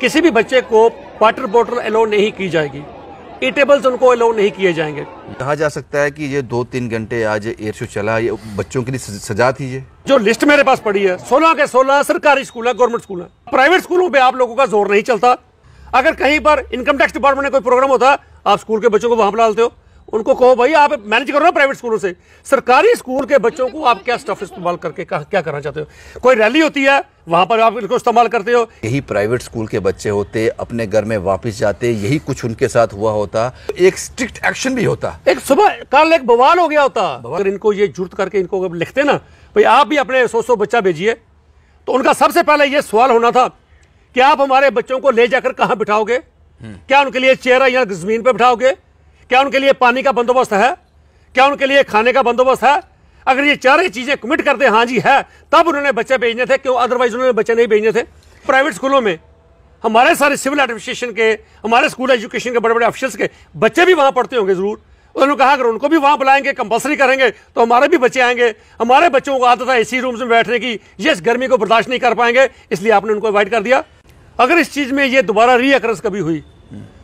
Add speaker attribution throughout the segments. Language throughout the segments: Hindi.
Speaker 1: किसी भी बच्चे को वाटर बॉटल अलाउ नहीं की जाएगी ईटेबल्स उनको अलाउ नहीं किए जाएंगे
Speaker 2: कहा जा सकता है कि ये दो तीन घंटे आज एयर शो चला ये बच्चों के लिए सजा थी ये
Speaker 1: जो लिस्ट मेरे पास पड़ी है सोलह के सोलह सरकारी स्कूल है गवर्नमेंट स्कूल है प्राइवेट स्कूलों पे आप लोगों का जोर नहीं चलता अगर कहीं पर इनकम टैक्स डिपार्टमेंट का कोई प्रोग्राम होता आप स्कूल के बच्चों को वहां पर डालते हो उनको कहो भाई आप मैनेज करो ना प्राइवेट स्कूलों से सरकारी स्कूल के बच्चों को आप क्या स्टफ इस्तेमाल करके क्या करना चाहते हो कोई रैली होती है वहां पर आप इनको इस्तेमाल करते हो
Speaker 2: यही प्राइवेट स्कूल के बच्चे होते अपने घर में वापस जाते यही कुछ उनके साथ हुआ होता एक स्ट्रिक्ट एक्शन भी होता
Speaker 1: एक सुबह कल एक बवाल हो गया होता अगर इनको ये जुर्त करके इनको लिखते ना भाई आप भी अपने सौ सौ बच्चा भेजिए तो उनका सबसे पहले ये सवाल होना था कि आप हमारे बच्चों को ले जाकर कहाँ बिठाओगे हम्म। क्या उनके लिए चेहरा या जमीन पर बिठाओगे क्या उनके लिए पानी का बंदोबस्त है क्या उनके लिए खाने का बंदोबस्त है अगर ये चार चीजें कमिट करते हाँ जी है तब उन्होंने बच्चे भेजने थे क्यों अदरवाइज उन्होंने बच्चे नहीं भेजने थे प्राइवेट स्कूलों में हमारे सारे सिविल एडमिनिस्ट्रेशन के हमारे स्कूल एजुकेशन के बड़े बड़े ऑफिसर्स के बच्चे भी वहाँ पढ़ते होंगे ज़रूर उन्होंने कहा अगर उनको भी वहाँ बुलाएंगे कंपलसरी करेंगे तो हमारे भी बच्चे आएंगे हमारे बच्चों को था ए सी रूम्स में बैठने की ये इस गर्मी को बर्दाश्त नहीं कर पाएंगे इसलिए आपने उनको अवॉइड कर दिया अगर इस चीज़ में ये दोबारा रीअक्रेंस कभी हुई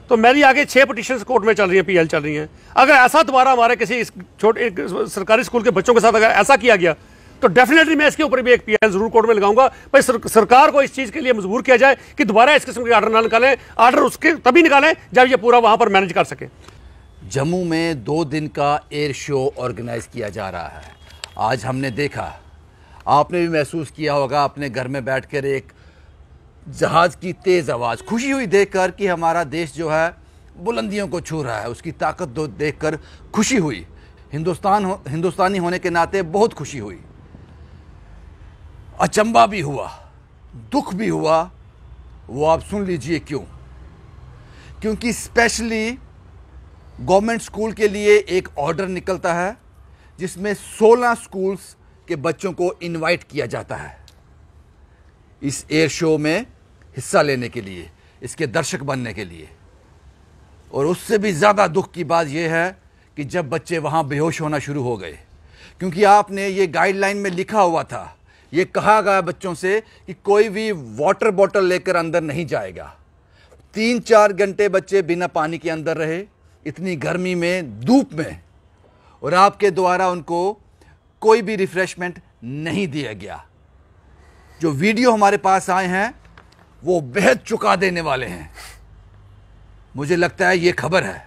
Speaker 1: तो मेरी आगे छह पटिशन कोर्ट में चल रही है पीएल चल रही है अगर ऐसा दोबारा हमारे किसी छोटे सरकारी स्कूल के बच्चों के साथ अगर ऐसा किया गया तो डेफिनेटली मैं इसके ऊपर भी एक पीएल जरूर कोर्ट में लगाऊंगा भाई सर, सरकार को इस चीज़ के लिए मजबूर किया जाए कि दोबारा इस किस्म के आर्डर ना निकालें आर्डर उसके तभी निकालें जब ये पूरा वहां पर मैनेज कर सके
Speaker 2: जम्मू में दो दिन का एयर शो ऑर्गेनाइज किया जा रहा है आज हमने देखा आपने भी महसूस किया होगा अपने घर में बैठकर एक जहाज़ की तेज़ आवाज़ खुशी हुई देखकर कि हमारा देश जो है बुलंदियों को छू रहा है उसकी ताकत दो देख कर खुशी हुई हिंदुस्तान हो, हिंदुस्तानी होने के नाते बहुत खुशी हुई अचंबा भी हुआ दुख भी हुआ वो आप सुन लीजिए क्यों क्योंकि स्पेशली गवर्नमेंट स्कूल के लिए एक ऑर्डर निकलता है जिसमें 16 स्कूल्स के बच्चों को इनवाइट किया जाता है इस एयर शो में हिस्सा लेने के लिए इसके दर्शक बनने के लिए और उससे भी ज़्यादा दुख की बात यह है कि जब बच्चे वहाँ बेहोश होना शुरू हो गए क्योंकि आपने ये गाइडलाइन में लिखा हुआ था ये कहा गया बच्चों से कि कोई भी वाटर बॉटल लेकर अंदर नहीं जाएगा तीन चार घंटे बच्चे बिना पानी के अंदर रहे इतनी गर्मी में धूप में और आपके द्वारा उनको कोई भी रिफ़्रेशमेंट नहीं दिया गया जो वीडियो हमारे पास आए हैं वो बेहद चुका देने वाले हैं मुझे लगता है ये खबर है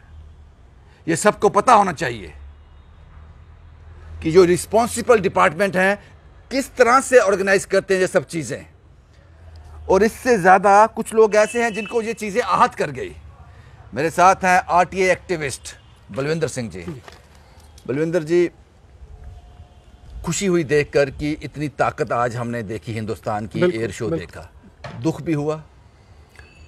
Speaker 2: ये सबको पता होना चाहिए कि जो रिस्पॉन्सिबल डिपार्टमेंट हैं किस तरह से ऑर्गेनाइज करते हैं ये सब चीज़ें और इससे ज़्यादा कुछ लोग ऐसे हैं जिनको ये चीज़ें आहत कर गई मेरे साथ हैं आरटीए एक्टिविस्ट बलविंदर सिंह जी बलविंदर जी खुशी हुई देखकर कि इतनी ताकत आज हमने देखी हिंदुस्तान की एयर शो देखा
Speaker 1: दुख भी हुआ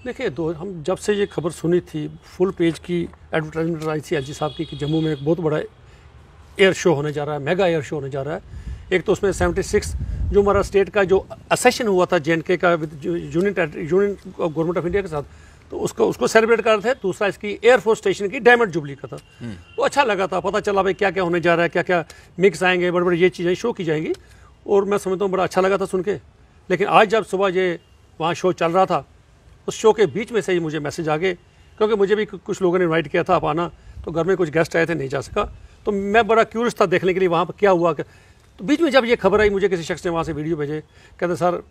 Speaker 1: देखिए दो हम जब से ये खबर सुनी थी फुल पेज की एडवर्टाइजमेंट आई थी एल साहब की कि जम्मू में एक बहुत बड़ा एयर शो होने जा रहा है मेगा एयर शो होने जा रहा है एक तो उसमें सेवेंटी सिक्स जो हमारा स्टेट का जो असेशन हुआ था जे का union union government of India के साथ तो उसको उसको सेलिब्रेट कर रहे थे दूसरा इसकी एयरफोर्स स्टेशन की डायमंड जुबली का था हम्म। तो अच्छा लगा था पता चला भाई क्या क्या होने जा रहा है क्या क्या मिक्स आएंगे बड़े बड़े ये चीज़ें शो की जाएंगी और मैं समझता हूँ बड़ा अच्छा लगा था सुन के लेकिन आज जब सुबह ये वहाँ शो चल रहा था उस शो के बीच में से ही मुझे मैसेज आ गए क्योंकि मुझे भी कुछ लोगों ने इन्वाइट किया था आप आना तो घर में कुछ गेस्ट आए थे नहीं जा सका तो मैं बड़ा क्यूरियस था देखने के लिए वहाँ पर क्या हुआ क्या तो बीच में जब ये खबर आई मुझे किसी शख्स ने वहाँ से वीडियो भेजे कहते सर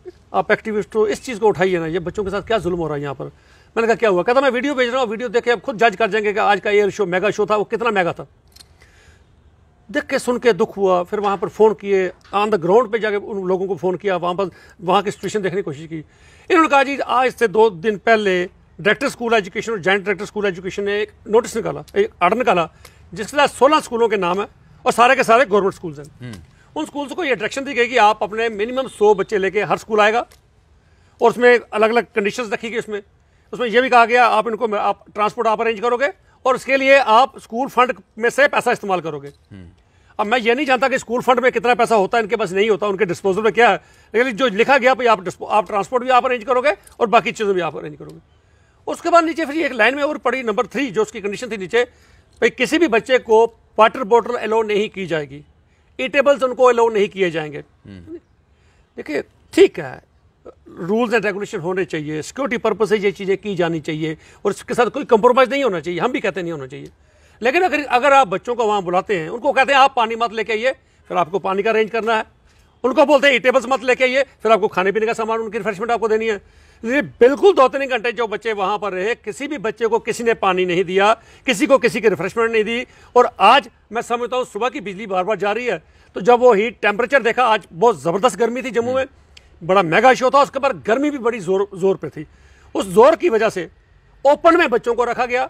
Speaker 1: आप एक्टिविस्ट हो इस चीज़ को उठाइए ना ये बच्चों के साथ क्या जुल्म हो रहा है यहाँ पर मैंने कहा क्या हुआ कहता मैं वीडियो भेज रहा हूँ वीडियो देखे आप खुद जज कर जाएंगे कि आज का एयर शो मेगा शो था वो कितना मेगा था देख के सुन के दुख हुआ फिर वहाँ पर फ़ोन किए ऑन द ग्राउंड पे जाके उन लोगों को फ़ोन किया वहाँ पर वहाँ की सिचुएशन देखने की कोशिश की इन्होंने कहा जी आज से दो दिन पहले डायरेक्टर स्कूल एजुकेशन और जॉइंट डायरेक्टर स्कूल एजुकेशन ने एक नोटिस निकाला एक आर्डर निकाला जिसके साथ सोलह स्कूलों के नाम हैं और सारे के सारे गवर्नमेंट स्कूल्स हैं हम्म। उन स्कूल्स को ये डायरेक्शन दी गई कि आप अपने मिनिमम सौ बच्चे लेके हर स्कूल आएगा और उसमें अलग अलग कंडीशन रखी गई उसमें उसमें यह भी कहा गया आप इनको आप ट्रांसपोर्ट आप अरेंज करोगे और उसके लिए आप स्कूल फंड में से पैसा इस्तेमाल करोगे हम्म। अब मैं ये नहीं जानता कि स्कूल फंड में कितना पैसा होता है इनके पास नहीं होता उनके डिस्पोजल में क्या है लेकिन जो लिखा गया भाई आप आप ट्रांसपोर्ट भी आप अरेंज करोगे और बाकी चीज़ें भी आप अरेंज करोगे उसके बाद नीचे फिर एक लाइन में और पड़ी नंबर थ्री जो उसकी कंडीशन थी नीचे भाई किसी भी बच्चे को वाटर बॉटल अलाउ नहीं की जाएगी ईटेबल्स उनको अलाउ नहीं किए जाएंगे हम्म। देखिए ठीक है रूल्स एंड रेगुलेशन होने चाहिए सिक्योरिटी पर्पज से ये चीज़ें की जानी चाहिए और इसके साथ कोई कंप्रोमाइज़ नहीं होना चाहिए हम भी कहते नहीं होना चाहिए लेकिन अगर अगर आप बच्चों को वहाँ बुलाते हैं उनको कहते हैं आप पानी मत लेके आइए फिर आपको पानी का अरेंज करना है उनको बोलते हैं ईटेबल्स मत लेके आइए फिर आपको खाने पीने का सामान उनकी रिफ्रेशमेंट आपको देनी है तो ये बिल्कुल दो तीन घंटे जो बच्चे वहाँ पर रहे किसी भी बच्चे को किसी ने पानी नहीं दिया किसी को किसी की रिफ्रेशमेंट नहीं दी और आज मैं समझता हूँ सुबह की बिजली बार बार जा रही है तो जब वो हीट टेम्परेचर देखा आज बहुत ज़बरदस्त गर्मी थी जम्मू में बड़ा मेगा शो था उसके बाद गर्मी भी बड़ी जोर जोर पर थी उस जोर की वजह से ओपन में बच्चों को रखा गया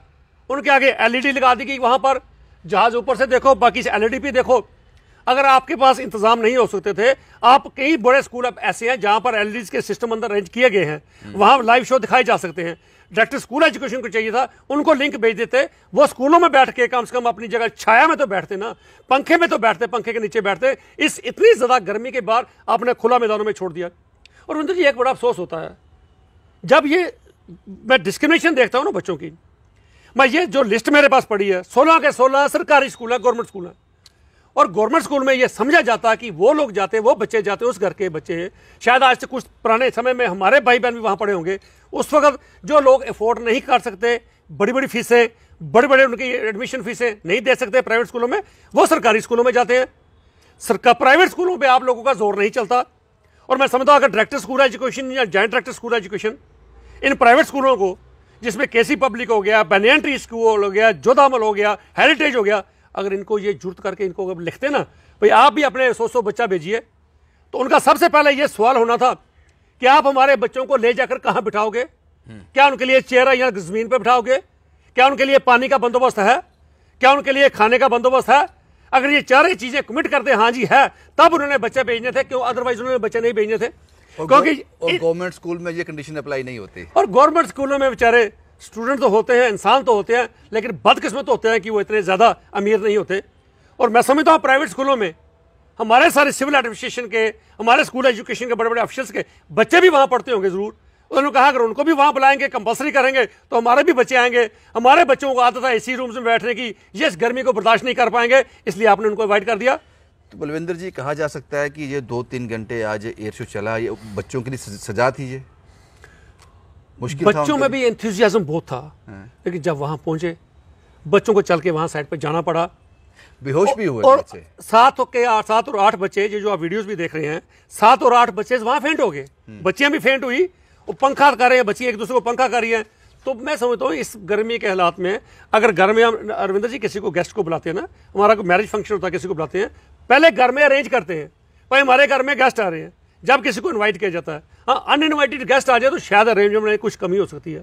Speaker 1: उनके आगे एलईडी e लगा दी गई वहाँ पर जहाज ऊपर से देखो बाकी से एलईडी e भी देखो अगर आपके पास इंतजाम नहीं हो सकते थे आप कई बड़े स्कूल अब ऐसे हैं जहां पर एलईडी e के सिस्टम अंदर अरेंज किए गए हैं हम्म। वहां लाइव शो दिखाए जा सकते हैं डायरेक्टर स्कूल एजुकेशन को चाहिए था उनको लिंक भेज देते वो स्कूलों में बैठ के कम से कम अपनी जगह छाया में तो बैठते ना पंखे में तो बैठते पंखे के नीचे बैठते इस इतनी ज़्यादा गर्मी के बाद आपने खुला मैदानों में छोड़ दिया और उनके जी एक बड़ा अफसोस होता है जब ये मैं डिस्क्रिमिनेशन देखता हूँ ना बच्चों की मैं ये जो लिस्ट मेरे पास पड़ी है सोलह के सोलह सरकारी स्कूल है गवर्नमेंट स्कूल है और गवर्नमेंट स्कूल में ये समझा जाता है कि वो लोग जाते हैं वो बच्चे जाते हैं उस घर के बच्चे शायद आज से कुछ पुराने समय में हमारे भाई बहन भी वहाँ पड़े होंगे उस वक्त जो लोग अफोर्ड नहीं कर सकते बड़ी बड़ी फीसें बड़े बड़े उनकी एडमिशन फीसें नहीं दे सकते प्राइवेट स्कूलों में वो सरकारी स्कूलों में जाते हैं सरकार प्राइवेट स्कूलों पर आप लोगों का जोर नहीं चलता और मैं समझता हूँ अगर डायरेक्टर स्कूल एजुकेशन या जॉइंट डायरेक्टर स्कूल एजुकेशन इन प्राइवेट स्कूलों को जिसमें केसी पब्लिक हो गया बनियंट्री स्कूल हो गया जोधामल हो गया हेरिटेज हो गया अगर इनको ये जुर्त करके इनको अगर लिखते ना भाई आप भी अपने सौ सौ बच्चा भेजिए तो उनका सबसे पहले ये सवाल होना था कि आप हमारे बच्चों को ले जाकर कहाँ बिठाओगे हम्म। क्या उनके लिए चेहरा या जमीन पर बिठाओगे क्या उनके लिए पानी का बंदोबस्त है क्या उनके लिए खाने का बंदोबस्त है अगर ये चार ही चीज़ें कमिट करते हाँ जी है तब उन्होंने बच्चे भेजने थे क्यों अदरवाइज उन्होंने बच्चे नहीं भेजने थे क्योंकि गवर्नमेंट स्कूल में ये कंडीशन अप्लाई नहीं होती और गवर्नमेंट स्कूलों में बेचारे स्टूडेंट तो होते हैं इंसान तो होते हैं लेकिन बदकिस्मत होते हैं कि वो इतने ज़्यादा अमीर नहीं होते और मैं समझता हूँ प्राइवेट स्कूलों में हमारे सारे सिविल एडमिनिस्ट्रेशन के हमारे स्कूल एजुकेशन के बड़े बड़े ऑफिशल्स के बच्चे भी वहाँ पढ़ते होंगे ज़रूर उन्होंने कहा अगर उनको भी वहाँ बुलाएंगे कंपलसरी करेंगे तो हमारे भी बच्चे आएंगे हमारे बच्चों को था ए सी रूम्स में बैठने की ये इस गर्मी को बर्दाश्त नहीं कर पाएंगे इसलिए आपने उनको अवॉइड कर दिया तो बलविंदर जी कहा
Speaker 2: जा सकता है कि ये दो तीन घंटे आज एयर शो चला ये बच्चों के लिए सजा थी ये मुश्किल बच्चों में भी
Speaker 1: एंथम बहुत था हाँ। लेकिन जब वहां पहुंचे बच्चों को चल के वहां साइड पर जाना पड़ा बेहोश भी हुए और सात के सात और आठ बच्चे ये जो आप वीडियोस भी देख रहे हैं सात और आठ बच्चे वहां फेंट हो गए हम्म। बच्चियां भी फेंट हुई और पंखा कर रहे हैं बच्ची एक दूसरे को पंखा कर रही हैं तो मैं समझता हूँ इस गर्मी के हालात में अगर घर में हम अरविंदर जी किसी को गेस्ट को बुलाते हैं ना हमारा कोई मैरिज फंक्शन होता है किसी को बुलाते हैं पहले घर में अरेंज करते हैं भाई हमारे घर में गेस्ट आ रहे हैं जब किसी को इनवाइट किया जाता है हाँ अनइनवाइटेड गेस्ट आ जाए तो शायद अरेंजमेंट में कुछ कमी हो सकती है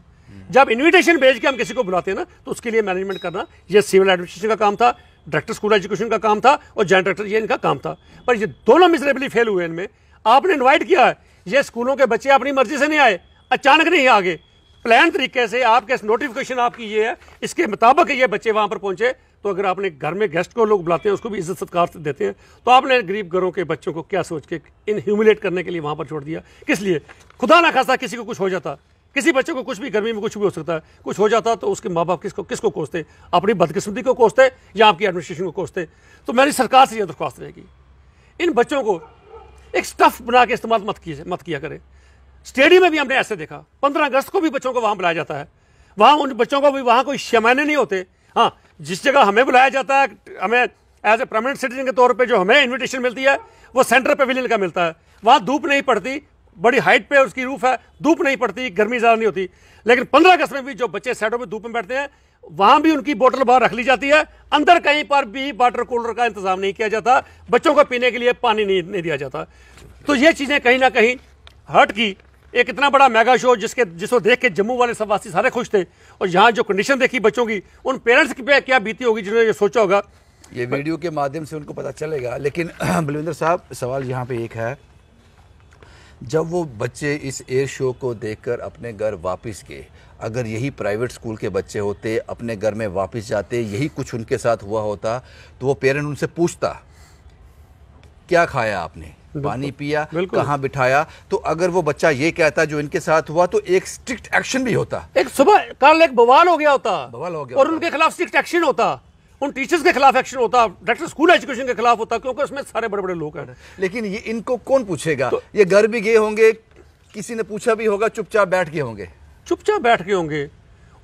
Speaker 1: जब इनविटेशन भेज के हम किसी को बुलाते हैं ना तो उसके लिए मैनेजमेंट करना यह सिविल एडमिनिस्ट्रेशन का काम था डायरेक्टर स्कूल एजुकेशन का काम था और जॉइंट डायरेक्टर ये इनका काम था पर ये दोनों मिजरेबली फेल हुए इनमें आपने इन्वाइट किया है ये स्कूलों के बच्चे अपनी मर्जी से नहीं आए अचानक नहीं आगे प्लान तरीके से आपके नोटिफिकेशन आपकी ये है इसके मुताबिक ये बच्चे वहां पर पहुंचे तो अगर आपने घर में गेस्ट को लोग बुलाते हैं उसको भी इज्जत सत्कार से देते हैं तो आपने गरीब घरों के बच्चों को क्या सोच के इन ह्यूमिलेट करने के लिए वहाँ पर छोड़ दिया किस लिए खुदा ना खासा किसी को कुछ हो जाता किसी बच्चे को कुछ भी गर्मी में कुछ भी हो सकता है कुछ हो जाता तो उसके माँ बाप किसको किसको कोसते अपनी बदकिस्मती को कोसते या आपकी एडमिनिस्ट्रेशन को कोसते तो मेरी सरकार से यह दरख्वास्त रहेगी इन बच्चों को एक स्टफ़ बना के इस्तेमाल मत किए मत किया करें स्टेडियम में भी हमने ऐसे देखा पंद्रह अगस्त को भी बच्चों को वहाँ बुलाया जाता है वहाँ उन बच्चों को भी वहाँ कोई शमाने नहीं होते हाँ जिस जगह हमें बुलाया जाता है हमें एज ए परमानेंट सिटीजन के तौर पे जो हमें इनविटेशन मिलती है वो सेंटर पेविलियन का मिलता है वहाँ धूप नहीं पड़ती बड़ी हाइट पे उसकी रूफ है धूप नहीं पड़ती गर्मी ज़्यादा नहीं होती लेकिन पंद्रह अगस्त में भी जो बच्चे सैडों में धूप में बैठते हैं वहाँ भी उनकी बोतल बाहर रख ली जाती है अंदर कहीं पर भी वाटर कूलर का इंतजाम नहीं किया जाता बच्चों को पीने के लिए पानी नहीं, नहीं दिया जाता तो ये चीज़ें कहीं ना कहीं हट की एक इतना बड़ा मेगा शो जिसके जिसको देख के जम्मू वाले वासी सारे खुश थे और यहाँ जो कंडीशन देखी बच्चों की उन पेरेंट्स की क्या बीती होगी जिन्होंने ये सोचा होगा ये वीडियो
Speaker 2: के माध्यम से उनको पता चलेगा लेकिन बलविंदर साहब सवाल यहाँ पे एक है जब वो बच्चे इस एयर शो को देखकर अपने घर वापस गए अगर यही प्राइवेट स्कूल के बच्चे होते अपने घर में वापस जाते यही कुछ उनके साथ हुआ होता तो वो पेरेंट उनसे पूछता क्या खाया आपने पानी पिया कहाँ बिठाया तो अगर वो बच्चा ये कहता जो इनके साथ हुआ
Speaker 1: तो एक स्ट्रिक्ट
Speaker 2: एक्शन भी होता
Speaker 1: एक सुबह कल एक बवाल हो गया होता बवाल हो गया और उनके खिलाफ स्ट्रिक्ट एक्शन होता उन टीचर्स के खिलाफ एक्शन होता डायरेक्टर स्कूल एजुकेशन के खिलाफ होता क्योंकि उसमें सारे बड़े बड़े लोग हैं लेकिन ये इनको कौन पूछेगा तो, ये घर भी गए होंगे किसी ने पूछा भी होगा चुपचाप बैठ गए होंगे चुपचाप बैठ गए होंगे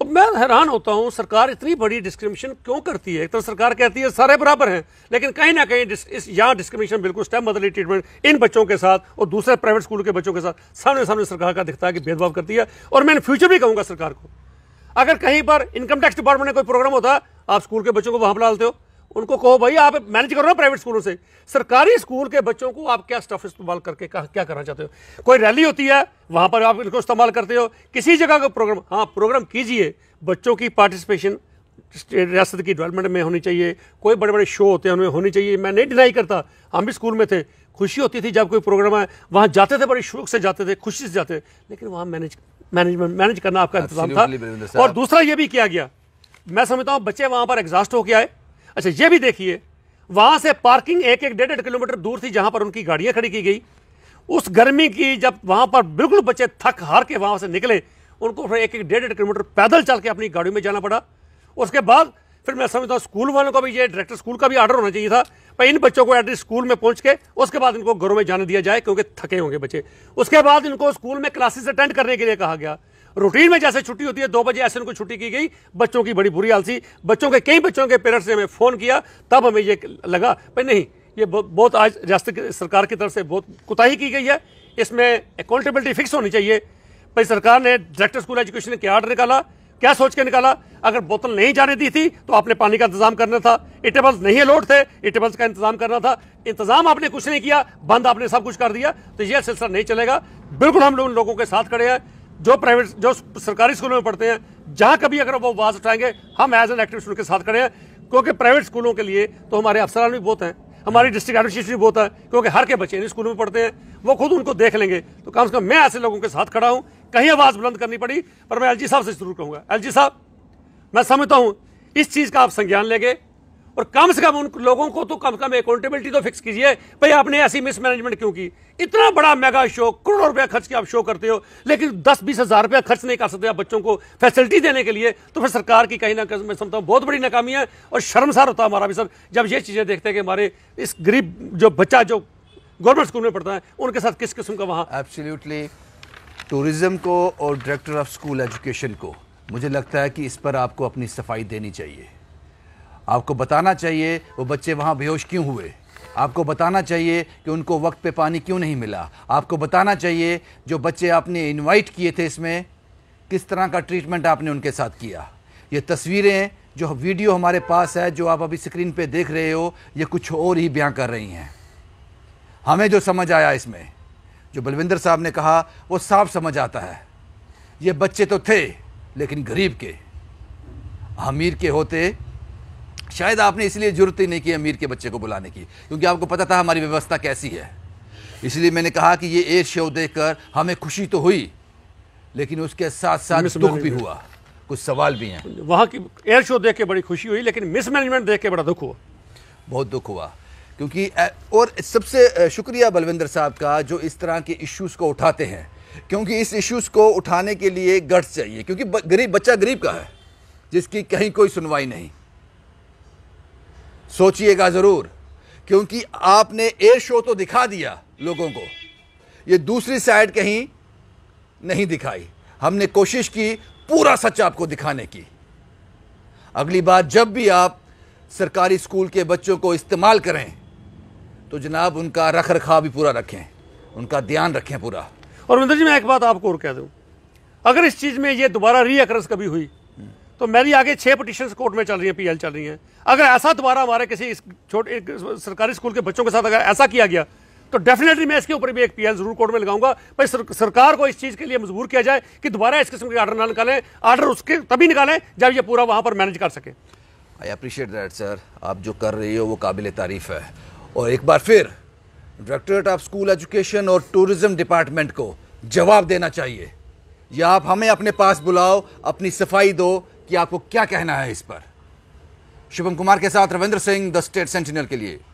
Speaker 1: अब मैं हैरान होता हूं सरकार इतनी बड़ी डिस्क्रिमिनेशन क्यों करती है एक तरह सरकार कहती है सारे बराबर हैं लेकिन कहीं ना कहीं इस यहाँ डिस्क्रिमिनेशन बिल्कुल स्टेप मदरली ट्रीटमेंट इन बच्चों के साथ और दूसरे प्राइवेट स्कूल के बच्चों के साथ सामने सामने सरकार का दिखता है कि भेदभाव करती है और मैं इन फ्यूचर भी कहूँगा सरकार को अगर कहीं पर इनकम टैक्स डिपार्टमेंट में कोई प्रोग्राम होता आप स्कूल के बच्चों को वहाँ पर डालते हो उनको कहो भाई आप मैनेज कर रहे हो प्राइवेट स्कूलों से सरकारी स्कूल के बच्चों को आप क्या स्टफ इस्तेमाल करके कहा क्या करना चाहते हो कोई रैली होती है वहाँ पर आप इनको इस्तेमाल करते हो किसी जगह का प्रोग्राम हाँ प्रोग्राम कीजिए बच्चों की पार्टिसिपेशन रियासत की डेवलपमेंट में होनी चाहिए कोई बड़े बड़े शो होते हैं उनमें होनी चाहिए मैं नहीं डिनाई करता हम भी स्कूल में थे खुशी होती थी जब कोई प्रोग्राम है वहाँ जाते थे बड़े शौक से जाते थे खुशी से जाते लेकिन वहाँ मैनेज मैनेजमेंट मैनेज करना आपका इंतजाम
Speaker 2: था और
Speaker 1: दूसरा ये भी किया गया मैं समझता हूँ बच्चे वहाँ पर एग्जास्ट होके आए अच्छा ये भी देखिए वहाँ से पार्किंग एक एक डेढ़ डेढ़ किलोमीटर दूर थी जहाँ पर उनकी गाड़ियाँ खड़ी की गई उस गर्मी की जब वहाँ पर बिल्कुल बच्चे थक हार के वहाँ से निकले उनको फिर एक एक डेढ़ डेढ़ किलोमीटर पैदल चल के अपनी गाड़ी में जाना पड़ा उसके बाद फिर मैं समझता हूँ स्कूल वालों का भी ये डायरेक्टर स्कूल का भी ऑर्डर होना चाहिए था पर इन बच्चों को एड्रेस स्कूल में पहुंच के उसके बाद इनको घरों में जाने दिया जाए क्योंकि थके होंगे बच्चे उसके बाद इनको स्कूल में क्लासेस अटेंड करने के लिए कहा गया रूटीन में जैसे छुट्टी होती है दो बजे ऐसे उनको छुट्टी की गई बच्चों की बड़ी बुरी थी बच्चों के कई बच्चों के पेरेंट्स ने हमें फ़ोन किया तब हमें ये लगा भाई नहीं ये बहुत आज रियासत सरकार की तरफ से बहुत कुताही की गई है इसमें अकाउंटेबिलिटी फिक्स होनी चाहिए भाई सरकार ने डायरेक्टर स्कूल एजुकेशन ने क्या आर्डर निकाला क्या सोच के निकाला अगर बोतल नहीं जाने दी थी तो आपने पानी का इंतजाम करना था इटेबल्स नहीं अलोट थे इटेबल्स का इंतजाम करना था इंतजाम आपने कुछ नहीं किया बंद आपने सब कुछ कर दिया तो यह सिलसिला नहीं चलेगा बिल्कुल हम लोग उन लोगों के साथ खड़े हैं जो प्राइवेट जो सरकारी स्कूलों में पढ़ते हैं जहां कभी अगर वो आवाज़ उठाएंगे हम एज एन एक्टिविस्ट उनके साथ खड़े हैं क्योंकि प्राइवेट स्कूलों के लिए तो हमारे अफसरान भी बहुत हैं हमारी डिस्ट्रिक्ट एडमिनिस्ट्रेशन भी बहुत है क्योंकि हर के बच्चे इन स्कूलों में पढ़ते हैं वो खुद उनको देख लेंगे तो कम से कम मैं ऐसे लोगों के साथ खड़ा हूँ कहीं आवाज़ बुलंद करनी पड़ी पर मैं एल साहब से जरूर कहूँगा एल साहब मैं समझता हूँ इस चीज़ का आप संज्ञान लेंगे और कम से कम उन लोगों को तो कम से कम अकाउंटेबिलिटी तो फिक्स कीजिए भाई आपने ऐसी मिसमैनेजमेंट क्यों की इतना बड़ा मेगा शो करोड़ों रुपया खर्च के आप शो करते हो लेकिन दस बीस हज़ार रुपया खर्च नहीं कर सकते आप बच्चों को फैसिलिटी देने के लिए तो फिर सरकार की कहीं ना कहीं मैं समझता हूँ बहुत बड़ी नाकामी है और शर्मसार होता है हमारा भी सर जब ये चीज़ें देखते हैं कि हमारे इस गरीब जो बच्चा जो गवर्नमेंट स्कूल में पढ़ता है उनके साथ किस किस्म का वहाँ एब्सोल्यूटली टूरिज़्म को
Speaker 2: और डायरेक्टर ऑफ स्कूल एजुकेशन को मुझे लगता है कि इस पर आपको अपनी सफाई देनी चाहिए आपको बताना चाहिए वो बच्चे वहाँ बेहोश क्यों हुए आपको बताना चाहिए कि उनको वक्त पे पानी क्यों नहीं मिला आपको बताना चाहिए जो बच्चे आपने इनवाइट किए थे इसमें किस तरह का ट्रीटमेंट आपने उनके साथ किया ये तस्वीरें जो वीडियो हमारे पास है जो आप अभी स्क्रीन पे देख रहे हो ये कुछ और ही बयां कर रही हैं हमें जो समझ आया इसमें जो बलविंदर साहब ने कहा वो साफ समझ आता है ये बच्चे तो थे लेकिन गरीब के अमीर के होते शायद आपने इसलिए जरूरत ही नहीं की अमीर के बच्चे को बुलाने की क्योंकि आपको पता था हमारी व्यवस्था कैसी है इसलिए मैंने कहा कि ये एयर शो देखकर हमें खुशी तो हुई
Speaker 1: लेकिन उसके साथ साथ दुख भी हुआ कुछ सवाल भी हैं वहाँ की एयर शो देख के बड़ी खुशी हुई लेकिन मिसमैनेजमेंट देख के बड़ा दुख हुआ बहुत दुख हुआ क्योंकि और सबसे
Speaker 2: शुक्रिया बलविंदर साहब का जो इस तरह के इश्यूज़ को उठाते हैं क्योंकि इस इश्यूज़ को उठाने के लिए गट्स चाहिए क्योंकि गरीब बच्चा गरीब का है जिसकी कहीं कोई सुनवाई नहीं सोचिएगा ज़रूर क्योंकि आपने एयर शो तो दिखा दिया लोगों को ये दूसरी साइड कहीं नहीं दिखाई हमने कोशिश की पूरा सच आपको दिखाने की अगली बार जब भी आप सरकारी स्कूल के बच्चों को इस्तेमाल करें तो जनाब उनका रख
Speaker 1: रखाव भी पूरा रखें उनका ध्यान रखें पूरा और मिंदर जी मैं एक बात आपको और कह दूँ अगर इस चीज़ में ये दोबारा रीअक्रस कभी हुई तो मेरी आगे छः पटिशन कोर्ट में चल रही है पीएल चल रही है अगर ऐसा दोबारा हमारे किसी छोटे सरकारी स्कूल के बच्चों के साथ अगर ऐसा किया गया तो डेफिनेटली मैं इसके ऊपर भी एक पीएल जरूर कोर्ट में लगाऊंगा भाई सर, सरकार को इस चीज़ के लिए मजबूर किया जाए कि दोबारा इस किस्म के आर्डर ना निकालें आर्डर उसके तभी निकालें जब ये पूरा वहाँ पर मैनेज कर सके
Speaker 2: आई अप्रिशिएट दैट सर आप जो कर रही हो वो काबिल तारीफ है और एक बार फिर डायरेक्टरेट ऑफ स्कूल एजुकेशन और टूरिज्म डिपार्टमेंट को जवाब देना चाहिए या आप हमें अपने पास बुलाओ अपनी सफाई दो कि आपको क्या कहना है इस पर शुभम कुमार के साथ Ravindra Singh the State Sentinel के लिए